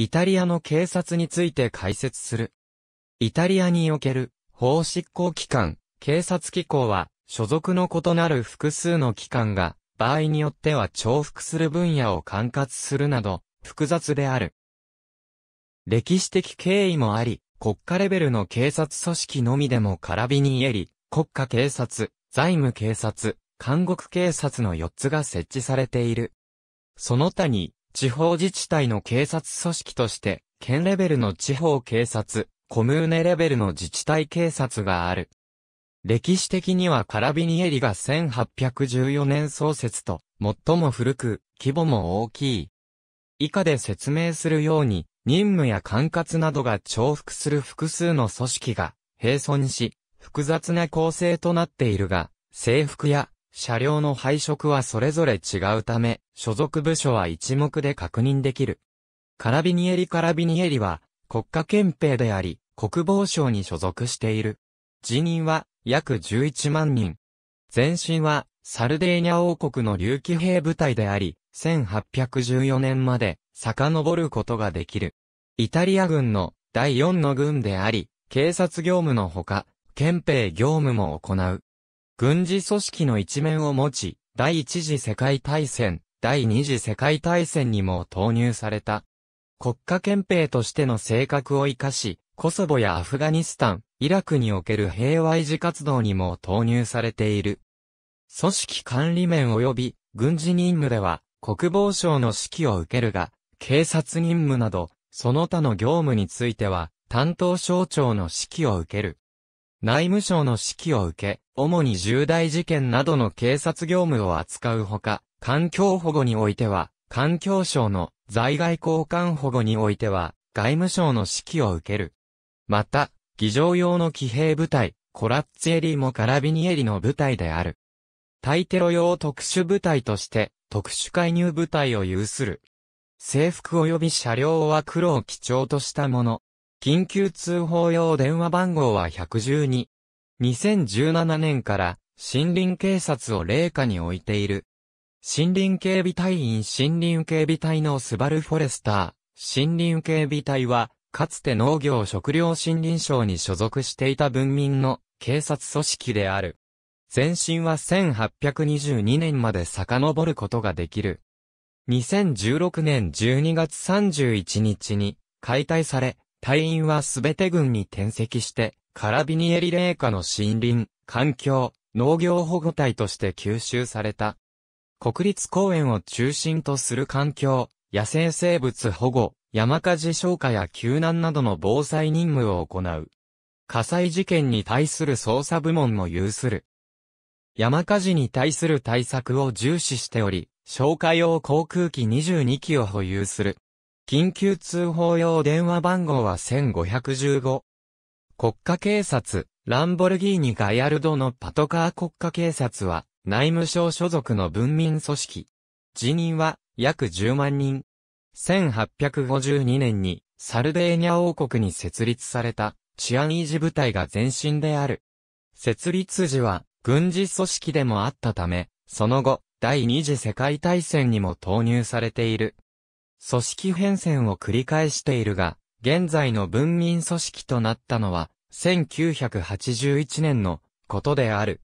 イタリアの警察について解説する。イタリアにおける法執行機関、警察機構は、所属の異なる複数の機関が、場合によっては重複する分野を管轄するなど、複雑である。歴史的経緯もあり、国家レベルの警察組織のみでもカラビニエリ、国家警察、財務警察、監獄警察の4つが設置されている。その他に、地方自治体の警察組織として、県レベルの地方警察、コムーネレベルの自治体警察がある。歴史的にはカラビニエリが1814年創設と、最も古く、規模も大きい。以下で説明するように、任務や管轄などが重複する複数の組織が、並存し、複雑な構成となっているが、制服や車両の配色はそれぞれ違うため、所属部署は一目で確認できる。カラビニエリカラビニエリは、国家憲兵であり、国防省に所属している。人員は、約11万人。前身は、サルデーニャ王国の竜騎兵部隊であり、1814年まで、遡ることができる。イタリア軍の第4の軍であり、警察業務のほか、憲兵業務も行う。軍事組織の一面を持ち、第一次世界大戦、第二次世界大戦にも投入された。国家憲兵としての性格を活かし、コソボやアフガニスタン、イラクにおける平和維持活動にも投入されている。組織管理面及び軍事任務では国防省の指揮を受けるが、警察任務など、その他の業務については担当省庁の指揮を受ける。内務省の指揮を受け、主に重大事件などの警察業務を扱うほか、環境保護においては、環境省の在外交換保護においては、外務省の指揮を受ける。また、議場用の騎兵部隊、コラッツエリもカラビニエリの部隊である。対テロ用特殊部隊として、特殊介入部隊を有する。制服及び車両は黒を基調としたもの、緊急通報用電話番号は112。2017年から森林警察を霊下に置いている。森林警備隊員森林警備隊のスバルフォレスター。森林警備隊は、かつて農業食料森林省に所属していた文民の警察組織である。前身は1822年まで遡ることができる。2016年12月31日に解体され、隊員はすべて軍に転籍して、カラビニエリ霊下の森林、環境、農業保護隊として吸収された。国立公園を中心とする環境、野生生物保護、山火事消火や救難などの防災任務を行う。火災事件に対する捜査部門も有する。山火事に対する対策を重視しており、消火用航空機22機を保有する。緊急通報用電話番号は1515。国家警察、ランボルギーニ・ガヤルドのパトカー国家警察は、内務省所属の文民組織。辞任は、約10万人。1852年に、サルデーニャ王国に設立された、治安維持部隊が前身である。設立時は、軍事組織でもあったため、その後、第二次世界大戦にも投入されている。組織変遷を繰り返しているが、現在の文民組織となったのは、1981年のことである。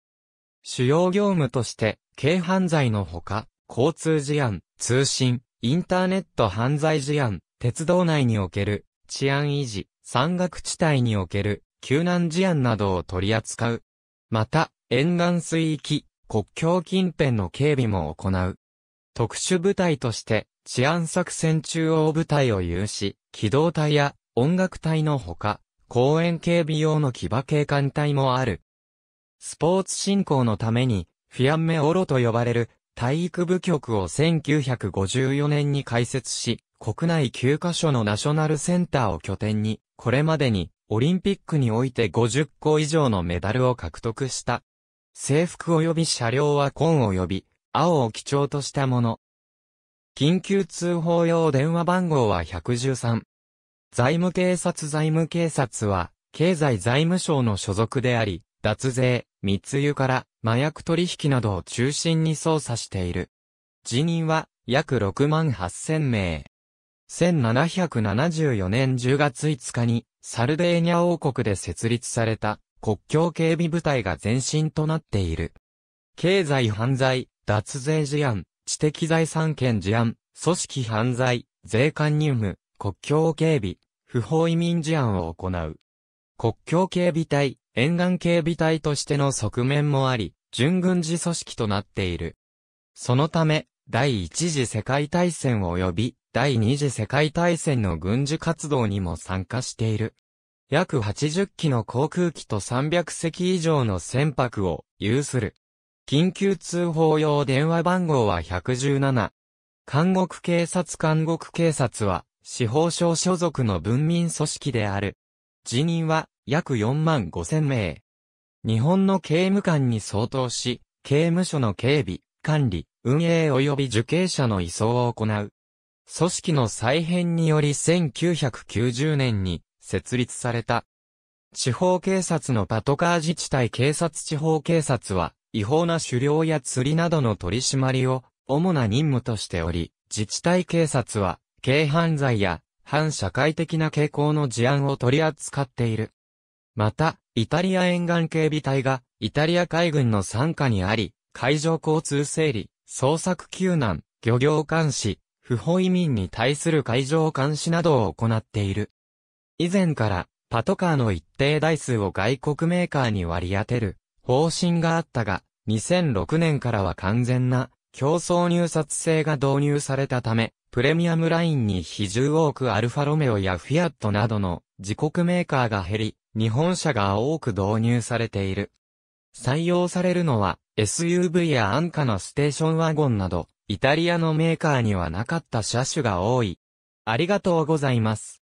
主要業務として、軽犯罪のほか、交通事案、通信、インターネット犯罪事案、鉄道内における治安維持、山岳地帯における救難事案などを取り扱う。また、沿岸水域、国境近辺の警備も行う。特殊部隊として、治安作戦中央部隊を有し、機動隊や音楽隊のほか、公園警備用の騎馬警官隊もある。スポーツ振興のために、フィアンメオロと呼ばれる体育部局を1954年に開設し、国内9カ所のナショナルセンターを拠点に、これまでにオリンピックにおいて50個以上のメダルを獲得した。制服及び車両は紺及び青を基調としたもの、緊急通報用電話番号は113。財務警察財務警察は、経済財務省の所属であり、脱税、密輸から麻薬取引などを中心に捜査している。辞任は約6万8000名。1774年10月5日にサルデーニャ王国で設立された国境警備部隊が前身となっている。経済犯罪、脱税事案、知的財産権事案、組織犯罪、税関入務、国境警備、不法移民事案を行う。国境警備隊、沿岸警備隊としての側面もあり、準軍事組織となっている。そのため、第一次世界大戦及び第二次世界大戦の軍事活動にも参加している。約80機の航空機と300隻以上の船舶を有する。緊急通報用電話番号は117。監獄警察監獄警察は、司法省所属の文民組織である。辞任は、約4万5千名。日本の刑務官に相当し、刑務所の警備、管理、運営及び受刑者の移送を行う。組織の再編により1990年に設立された。地方警察のパトカー自治体警察地方警察は、違法な狩猟や釣りなどの取り締まりを主な任務としており、自治体警察は、軽犯罪や反社会的な傾向の事案を取り扱っている。また、イタリア沿岸警備隊が、イタリア海軍の傘下にあり、海上交通整理、捜索救難、漁業監視、不法移民に対する海上監視などを行っている。以前から、パトカーの一定台数を外国メーカーに割り当てる、方針があったが、2006年からは完全な競争入札制が導入されたため、プレミアムラインに比重多くアルファロメオやフィアットなどの自国メーカーが減り、日本車が多く導入されている。採用されるのは SUV や安価なステーションワゴンなど、イタリアのメーカーにはなかった車種が多い。ありがとうございます。